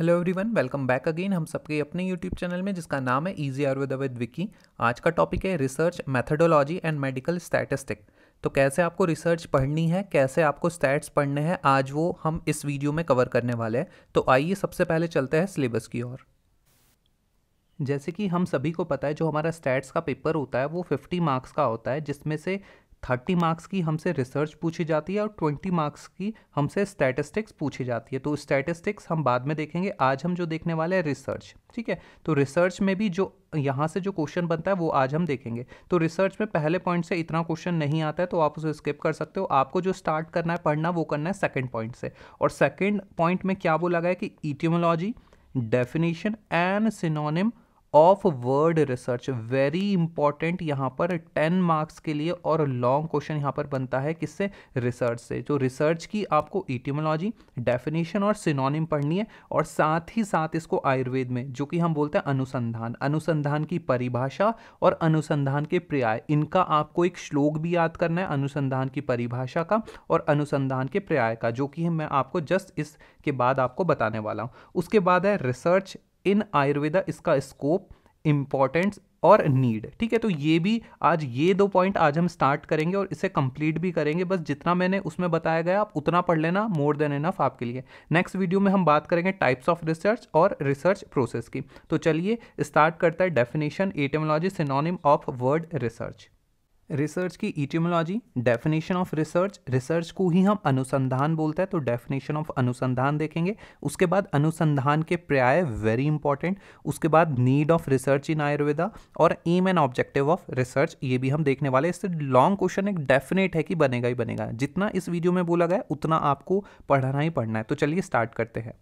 Hello everyone welcome back again हम सबके अपने यूट्यूब चैनल में जिसका नाम है ईजी आयुर्वेदा विद विकी आज का टॉपिक है research methodology and medical statistic तो कैसे आपको रिसर्च पढ़नी है कैसे आपको स्टैट्स पढ़ने हैं आज वो हम इस वीडियो में कवर करने वाले हैं तो आइए सबसे पहले चलते हैं सिलेबस की ओर जैसे कि हम सभी को पता है जो हमारा स्टैट्स का पेपर होता है वो 50 मार्क्स का होता है जिसमें से थर्टी मार्क्स की हमसे रिसर्च पूछी जाती है और ट्वेंटी मार्क्स की हमसे स्टैटिस्टिक्स पूछी जाती है तो स्टैटिस्टिक्स हम बाद में देखेंगे आज हम जो देखने वाले हैं रिसर्च ठीक है तो रिसर्च में भी जो यहाँ से जो क्वेश्चन बनता है वो आज हम देखेंगे तो रिसर्च में पहले पॉइंट से इतना क्वेश्चन नहीं आता है तो आप उसे स्किप कर सकते हो आपको जो स्टार्ट करना है पढ़ना वो करना है सेकेंड पॉइंट से और सेकेंड पॉइंट में क्या बोला गया कि etymology definition and synonym of word research very important यहाँ पर टेन मार्क्स के लिए और लॉन्ग क्वेश्चन यहाँ पर बनता है किससे रिसर्च से जो तो रिसर्च की आपको इटिमोलॉजी डेफिनेशन और सिनोनिम पढ़नी है और साथ ही साथ इसको आयुर्वेद में जो कि हम बोलते हैं अनुसंधान अनुसंधान की परिभाषा और अनुसंधान के पर्याय इनका आपको एक श्लोक भी याद करना है अनुसंधान की परिभाषा का और अनुसंधान के पर्याय का जो कि मैं आपको जस्ट इसके बाद आपको बताने वाला हूँ उसके बाद है रिसर्च इन आयुर्वेदा इसका स्कोप इम्पॉर्टेंस और नीड ठीक है तो ये भी आज ये दो पॉइंट आज हम स्टार्ट करेंगे और इसे कंप्लीट भी करेंगे बस जितना मैंने उसमें बताया गया आप उतना पढ़ लेना मोर देन इनफ आपके लिए नेक्स्ट वीडियो में हम बात करेंगे टाइप्स ऑफ रिसर्च और रिसर्च प्रोसेस की तो चलिए स्टार्ट करता है definition etymology synonym of word research research की etymology definition of research research को ही हम अनुसंधान बोलते हैं तो डेफिनेशन ऑफ अनुसंधान देखेंगे उसके बाद अनुसंधान के पर्याय वेरी इंपॉर्टेंट उसके बाद need of research in Ayurveda और aim and objective of research ये भी हम देखने वाले इससे लॉन्ग क्वेश्चन एक डेफिनेट है कि बनेगा ही बनेगा जितना इस वीडियो में बोला गया उतना आपको पढ़ना ही पढ़ना है तो चलिए स्टार्ट करते हैं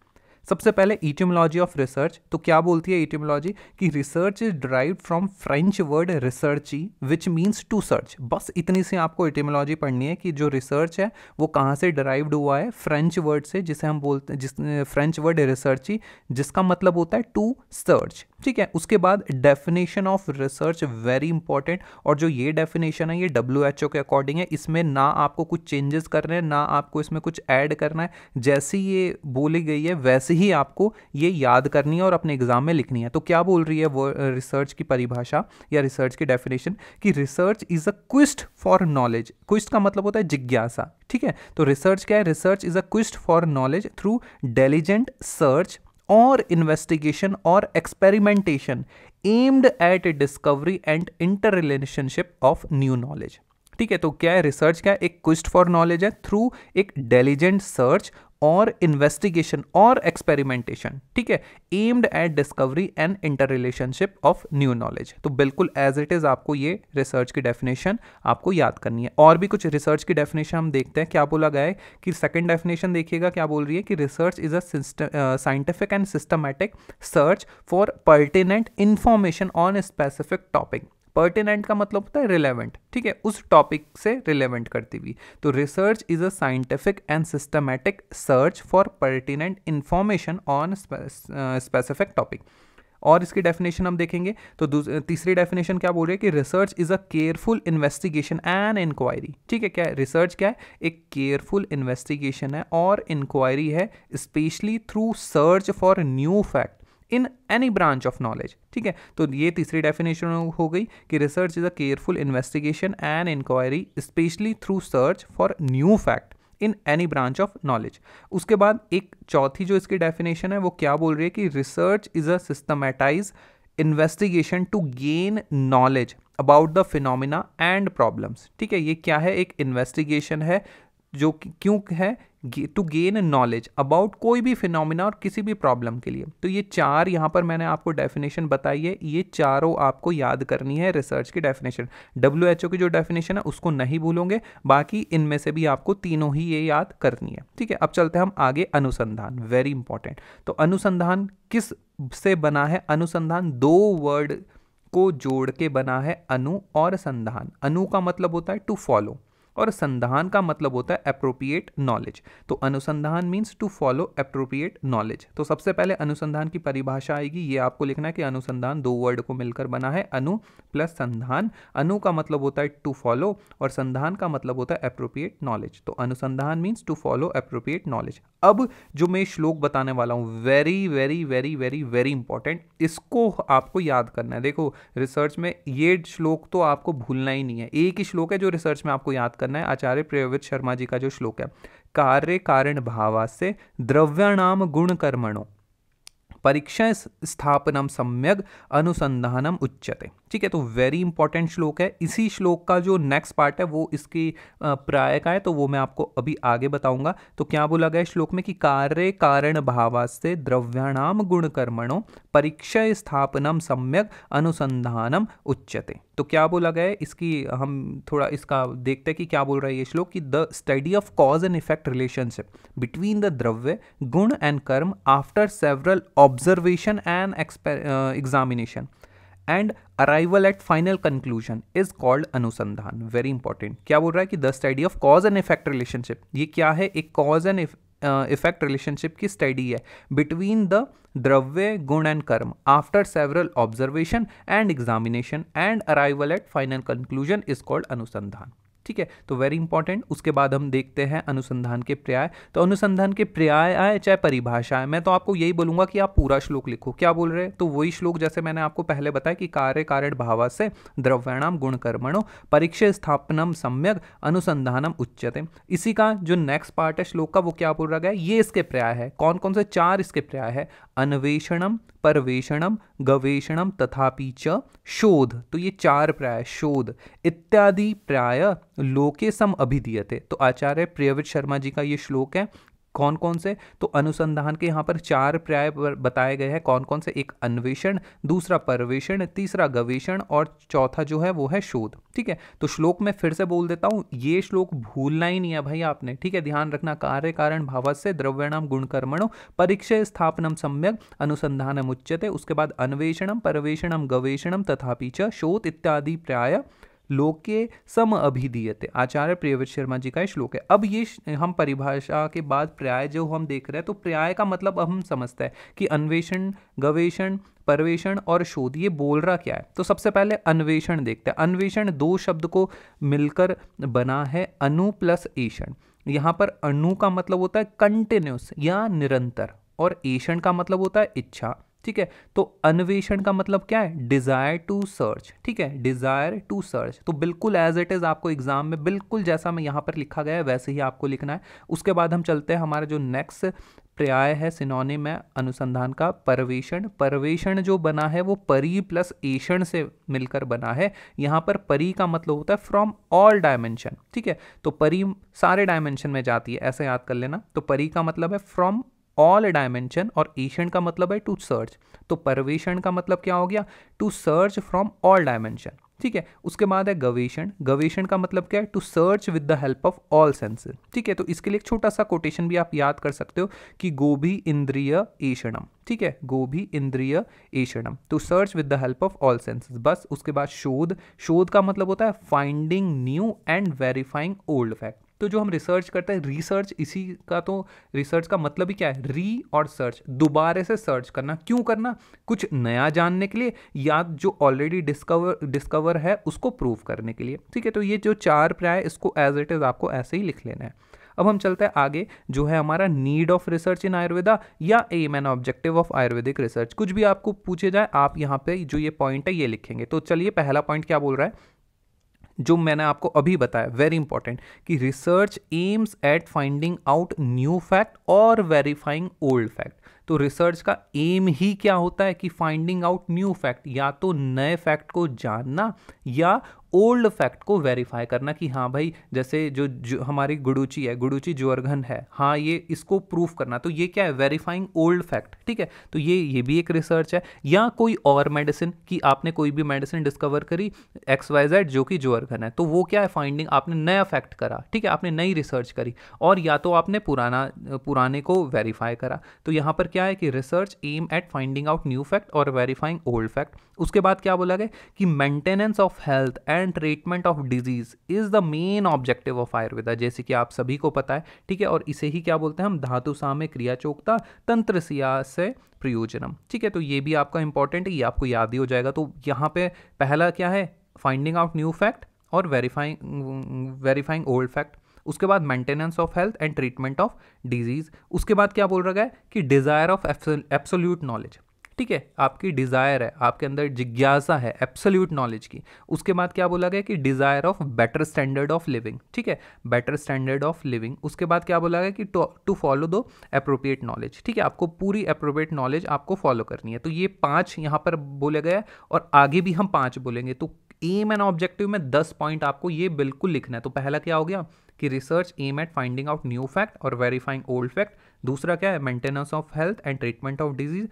सबसे पहले इटिमोलॉजी ऑफ रिसर्च तो क्या बोलती है इटिमोलॉजी कि research is drive from French word recherche which means to search बस इतनी सी आपको इटिमोलॉजी पढ़नी है कि जो रिसर्च है वो कहाँ से ड्राइव्ड हुआ है फ्रेंच वर्ड से जिसे हम बोलते हैं जिस फ्रेंच वर्ड रिसर्ची जिसका मतलब होता है टू सर्च ठीक है उसके बाद definition of research very important और जो ये डेफिनेशन है ये डब्ल्यू एच ओ के अकॉर्डिंग है इसमें ना आपको कुछ चेंजेस करने हैं ना आपको इसमें कुछ ऐड करना है जैसी ये बोली गई है वैसे ही आपको ये याद करनी है और अपने एग्जाम में लिखनी है तो क्या बोल रही है वो रिसर्च की परिभाषा या रिसर्च की डेफिनेशन कि research is a quest for knowledge quest का मतलब होता है जिज्ञासा ठीक है तो रिसर्च क्या है research is a quest for knowledge through diligent search और इन्वेस्टिगेशन और experimentation aimed at discovery and inter relationship of new knowledge ठीक है तो क्या है रिसर्च क्या है एक क्विस्ट फॉर नॉलेज है थ्रू एक डेलिजेंट सर्च और इन्वेस्टिगेशन और एक्सपेरिमेंटेशन ठीक है aimed at discovery and inter relationship of new knowledge तो बिल्कुल एज इट इज़ आपको ये रिसर्च की डेफिनेशन आपको याद करनी है और भी कुछ रिसर्च की डेफिनेशन हम देखते हैं क्या बोला गया है कि सेकेंड डेफिनेशन देखिएगा क्या बोल रही है कि research is a scientific and systematic search for pertinent information on specific topic pertinent का मतलब होता है रिलेवेंट ठीक है उस टॉपिक से रिलेवेंट करती हुई तो research is a scientific and systematic search for pertinent information on specific topic और इसकी डेफिनेशन हम देखेंगे तो uh, तीसरी डेफिनेशन क्या बोल रही है कि research is a careful investigation and inquiry ठीक है क्या है रिसर्च क्या है एक केयरफुल इन्वेस्टिगेशन है और इंक्वायरी है specially through search for new fact in any branch of knowledge ठीक है तो ये तीसरी डेफिनेशन हो गई कि research is a careful investigation and inquiry specially through search for new fact in any branch of knowledge उसके बाद एक चौथी जो इसकी डेफिनेशन है वो क्या बोल रही है कि research is a systematise investigation to gain knowledge about the phenomena and problems ठीक है ये क्या है एक इन्वेस्टिगेशन है जो क्यों है टू गेन नॉलेज अबाउट कोई भी फिनोमिना और किसी भी प्रॉब्लम के लिए तो ये चार यहाँ पर मैंने आपको डेफिनेशन बताई है ये चारों आपको याद करनी है रिसर्च की डेफिनेशन डब्ल्यू एच ओ की जो डेफिनेशन है उसको नहीं भूलोगे बाकी इनमें से भी आपको तीनों ही ये याद करनी है ठीक है अब चलते हैं हम आगे अनुसंधान वेरी इंपॉर्टेंट तो अनुसंधान किस से बना है अनुसंधान दो वर्ड को जोड़ के बना है अनु और संधान अनु का मतलब होता है टू फॉलो और संधान का मतलब होता है अप्रोप्रिएट नॉलेज तो अनुसंधान means to follow appropriate knowledge तो सबसे पहले अनुसंधान की परिभाषा आएगी ये आपको लिखना है कि अनुसंधान दो वर्ड को मिलकर बना है अनु प्लस संधान अनु का मतलब होता है टू फॉलो और संधान का मतलब होता है अप्रोप्रिएट नॉलेज तो अनुसंधान means to follow appropriate knowledge अब जो मैं श्लोक बताने वाला हूँ very very very very very important इसको आपको याद करना है देखो रिसर्च में ये श्लोक तो आपको भूलना ही नहीं है एक ही श्लोक है जो रिसर्च में आपको याद कर करना है आचार्य प्रियवृत शर्मा जी का जो श्लोक है कार्य कारण भावा से द्रव्याणाम गुण कर्मणों परीक्षा स्थापनम सम्यक अनुसंधानम उच्चते ठीक है तो वेरी इंपॉर्टेंट श्लोक है इसी श्लोक का जो नेक्स्ट पार्ट है वो इसकी प्राय का है तो वो मैं आपको अभी आगे बताऊंगा तो क्या बोला गया श्लोक में कि कार्य कारण भावास्ते द्रव्याणाम गुण कर्मणों परीक्षा स्थापनम सम्यक अनुसंधानम उच्चते तो क्या बोला गया है इसकी हम थोड़ा इसका देखते हैं कि क्या बोल रहा है ये श्लोक कि the study of cause and effect relationship between the dravya guna and karma after several observation and एक्सपे examination and arrival at final conclusion is called anusandhan very important क्या बोल रहा है कि the study of cause and effect relationship ये क्या है एक कॉज एंड इफेक्ट रिलेशनशिप की स्टडी है between the dravya guna and karma after several observation and examination and arrival at final conclusion is called anusandhan ठीक है तो वेरी इंपॉर्टेंट उसके बाद हम देखते हैं अनुसंधान के पर्याय तो अनुसंधान के पर्याय आए चाहे परिभाषा है मैं तो आपको यही बोलूंगा कि आप पूरा श्लोक लिखो क्या बोल रहे हैं तो वही श्लोक जैसे मैंने आपको पहले बताया कि कार्य कारण भावा से द्रव्याणाम गुणकर्मणों परीक्षा स्थापनम सम्यक अनुसंधानम उच्चते इसी का जो नेक्स्ट पार्ट है श्लोक का वो क्या बोल रहा है ये इसके पर्याय है कौन कौन से चार इसके पर्याय है अन्वेषणम परवेषणम गवेषणम तथापि च शोध तो ये चार प्राय शोध इत्यादि प्राय लोके सम अभिधीयते तो आचार्य प्रियवृत शर्मा जी का ये श्लोक है कौन कौन से तो अनुसंधान के यहाँ पर चार पर्याय बताए गए हैं कौन कौन से एक अन्वेषण दूसरा परवेषण तीसरा गवेषण और चौथा जो है वो है शोध ठीक है तो श्लोक में फिर से बोल देता हूँ ये श्लोक भूलना ही नहीं है भाई आपने ठीक है ध्यान रखना कार्य कारण भावत से द्रव्यणाम गुणकर्मणों परीक्षय स्थापनम सम्यक अनुसंधानम उच्यते उसके बाद अन्वेषणम परवेषणम गवेषणम तथापि च शोध इत्यादि प्राय लोके सम अभिधीयते आचार्य प्रियवत शर्मा जी का श्लोक है अब ये हम परिभाषा के बाद पर्याय जो हम देख रहे हैं तो पर्याय का मतलब अब हम समझते हैं कि अन्वेषण गवेषण परवेषण और शोध ये बोल रहा क्या है तो सबसे पहले अन्वेषण देखते हैं अन्वेषण दो शब्द को मिलकर बना है अनु प्लस ईषण यहाँ पर अनु का मतलब होता है कंटिन्यूस या निरंतर और ईषण का मतलब होता है इच्छा ठीक है तो अन्वेषण का मतलब क्या है डिज़ायर टू सर्च ठीक है डिज़ायर टू सर्च तो बिल्कुल एज इट इज़ आपको एग्जाम में बिल्कुल जैसा मैं यहां पर लिखा गया है वैसे ही आपको लिखना है उसके बाद हम चलते हैं हमारा जो नेक्स्ट पर्याय है सिनोनिम है अनुसंधान का परवेषण परवेषण जो बना है वो परी प्लस एषण से मिलकर बना है यहाँ पर परी का मतलब होता है फ्रॉम ऑल डायमेंशन ठीक है तो परी सारे डायमेंशन में जाती है ऐसे याद कर लेना तो परी का मतलब है फ्रॉम ऑल डायमेंशन और एशियन का मतलब है टू सर्च तो परवेशन का मतलब क्या हो गया to search from all dimension ठीक है उसके बाद है गवेशन गवेशन का मतलब क्या है to search with the help of all senses ठीक है तो इसके लिए एक छोटा सा कोटेशन भी आप याद कर सकते हो कि गोभी इंद्रिय एशणम ठीक है गोभी इंद्रिय एशणम to search with the help of all senses बस उसके बाद शोध शोध का मतलब होता है finding new and verifying old fact तो जो हम रिसर्च करते हैं रिसर्च इसी का तो रिसर्च का मतलब ही क्या है री और सर्च दोबारे से सर्च करना क्यों करना कुछ नया जानने के लिए या जो ऑलरेडी डिस्कवर डिस्कवर है उसको प्रूव करने के लिए ठीक है तो ये जो चार प्राय इसको एज इट इज़ आपको ऐसे ही लिख लेना है अब हम चलते हैं आगे जो है हमारा need of research in Ayurveda या aim and objective of Ayurvedic research कुछ भी आपको पूछे जाए आप यहाँ पे जो ये पॉइंट है ये लिखेंगे तो चलिए पहला पॉइंट क्या बोल रहा है जो मैंने आपको अभी बताया वेरी इंपॉर्टेंट कि research aims at finding out new fact और वेरीफाइंग ओल्ड फैक्ट तो रिसर्च का एम ही क्या होता है कि फाइंडिंग आउट न्यू फैक्ट या तो नए फैक्ट को जानना या ओल्ड फैक्ट को वेरीफाई करना कि हाँ भाई जैसे जो, जो हमारी गुडुची है गुडुची जोअर्घन है हाँ ये इसको प्रूफ करना तो ये क्या है वेरीफाइंग ओल्ड फैक्ट ठीक है तो ये ये भी एक रिसर्च है या कोई और मेडिसिन कि आपने कोई भी मेडिसिन डिस्कवर करी एक्स वाई जेड जो कि जोअर्घन है तो वो क्या है फाइंडिंग आपने नया फैक्ट करा ठीक है आपने नई रिसर्च करी और या तो आपने पुराना पुराने को वेरीफाई करा तो यहाँ पर क्या है कि research aim at finding out new fact और वेरीफाइंग ओल्ड फैक्ट उसके बाद क्या बोला गया कि maintenance of health and and treatment of disease is the main objective of Ayurveda जैसे कि आप सभी को पता है ठीक है और इसे ही क्या बोलते हैं हम धातु सामे क्रिया चोकता तंत्र से प्रयोजनम ठीक है तो ये भी आपका इंपॉर्टेंट है ये आपको याद ही हो जाएगा तो यहाँ पे पहला क्या है फाइंडिंग आउट न्यू फैक्ट और वेरीफाइंग वेरीफाइंग ओल्ड फैक्ट उसके बाद maintenance of health and treatment of disease उसके बाद क्या बोल रहा है कि डिज़ायर ऑफ एप्सोल्यूट नॉलेज ठीक है आपकी डिज़ायर है आपके अंदर जिज्ञासा है एब्सोल्यूट नॉलेज की उसके बाद क्या बोला गया कि desire of better standard of living ठीक है बेटर स्टैंडर्ड ऑफ लिविंग उसके बाद क्या बोला गया कि टू फॉलो दो अप्रोप्रिएट नॉलेज ठीक है आपको पूरी अप्रोप्रिएट नॉलेज आपको फॉलो करनी है तो ये पाँच यहाँ पर बोला गया और आगे भी हम पाँच बोलेंगे तो एम एंड ऑब्जेक्टिव में दस पॉइंट आपको ये बिल्कुल लिखना है तो पहला क्या हो गया कि research aim at finding out new fact और वेरीफाइंग ओल्ड फैक्ट दूसरा क्या है maintenance of health and treatment of disease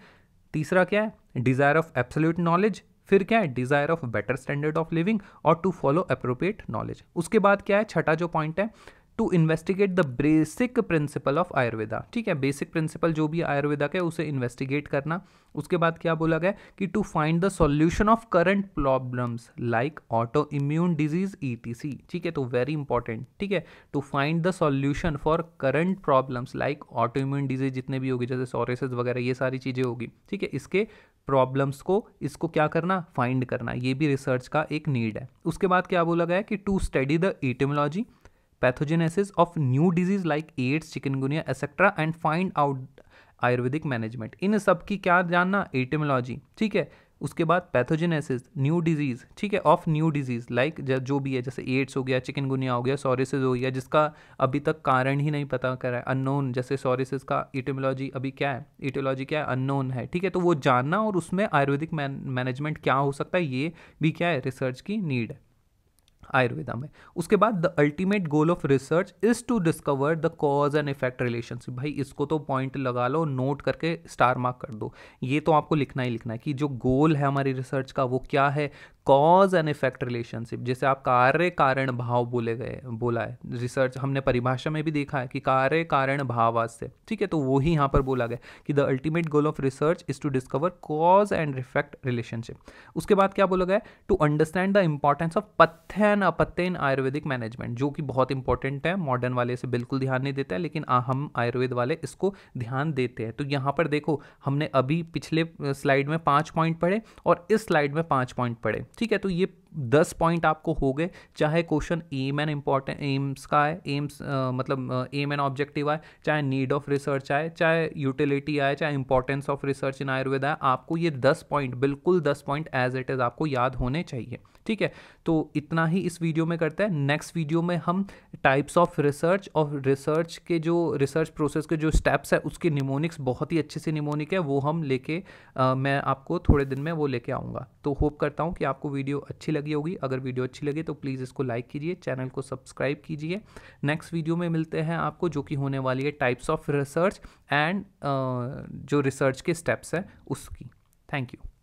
तीसरा क्या है डिज़ायर ऑफ एब्सोल्यूट नॉलेज फिर क्या है desire of better standard of living और टू फॉलो अप्रोप्रिएट नॉलेज उसके बाद क्या है छठा जो पॉइंट है to investigate the basic principle of Ayurveda ठीक है बेसिक प्रिंसिपल जो भी आयुर्वेदा का है उसे इन्वेस्टिगेट करना उसके बाद क्या बोला गया कि to find the solution of current problems like autoimmune disease सी ठीक है तो वेरी इंपॉर्टेंट ठीक है to find the solution for current problems like autoimmune disease जितने भी होगी जैसे सोरेसिस वगैरह ये सारी चीज़ें होगी ठीक है इसके प्रॉब्लम्स को इसको क्या करना फाइंड करना ये भी रिसर्च का एक नीड है उसके बाद क्या बोला गया कि to study the etymology pathogenesis of new disease like AIDS, chikungunya, etc. and find out Ayurvedic management इन सब की क्या जानना एटेमोलॉजी ठीक है उसके बाद पैथोजेनेसिस न्यू डिजीज़ ठीक है ऑफ न्यू डिजीज़ लाइक जो भी है जैसे एड्स हो गया चिकनगुनिया हो गया सोरेसिस हो गया जिसका अभी तक कारण ही नहीं पता करा है अननोन जैसे सोरेसिस का इटोमोलॉजी अभी क्या है इटोलॉजी क्या है अननोन है ठीक है तो वो जानना और उसमें आयुर्वेदिक मैनेजमेंट क्या हो सकता है ये भी क्या है रिसर्च की नीड है आयुर्वेदा में उसके बाद the ultimate goal of research is to discover the cause and effect relationship भाई इसको तो पॉइंट लगा लो नोट करके स्टार मार्क कर दो ये तो आपको लिखना ही लिखना है कि जो गोल है हमारी रिसर्च का वो क्या है कॉज एंड इफेक्ट रिलेशनशिप जैसे आप कार्य कारण भाव बोले गए बोला है रिसर्च हमने परिभाषा में भी देखा है कि कार्य कारण भाव से ठीक है तो वो ही यहाँ पर बोला गया कि the ultimate goal of research is to discover cause and effect relationship उसके बाद क्या बोला गया to understand the importance of pathya and apathya in Ayurvedic management जो कि बहुत इंपॉर्टेंट है मॉडर्न वाले से बिल्कुल ध्यान नहीं देता है लेकिन हम आयुर्वेद वाले इसको ध्यान देते हैं तो यहाँ पर देखो हमने अभी पिछले स्लाइड में पाँच पॉइंट पढ़े और इस स्लाइड में पाँच पॉइंट पढ़े ठीक है तो ये दस पॉइंट आपको हो गए चाहे question aim and important aims का है एम्स मतलब एम एंड ऑब्जेक्टिव आए चाहे नीड ऑफ रिसर्च आए चाहे यूटिलिटी आए चाहे importance of research in Ayurveda आए आपको ये दस पॉइंट बिल्कुल दस पॉइंट एज इट इज़ आपको याद होने चाहिए ठीक है तो इतना ही इस वीडियो में करते हैं नेक्स्ट वीडियो में हम टाइप्स ऑफ रिसर्च और रिसर्च के जो रिसर्च प्रोसेस के जो स्टेप्स है उसके निमोनिक्स बहुत ही अच्छे से निमोनिक है वो हम लेके मैं आपको थोड़े दिन में वो लेके आऊँगा तो होप करता हूँ कि आपको वीडियो अच्छी लगे लगी होगी अगर वीडियो अच्छी लगे तो प्लीज़ इसको लाइक कीजिए चैनल को सब्सक्राइब कीजिए नेक्स्ट वीडियो में मिलते हैं आपको जो कि होने वाली है टाइप्स ऑफ रिसर्च एंड जो रिसर्च के स्टेप्स हैं उसकी थैंक यू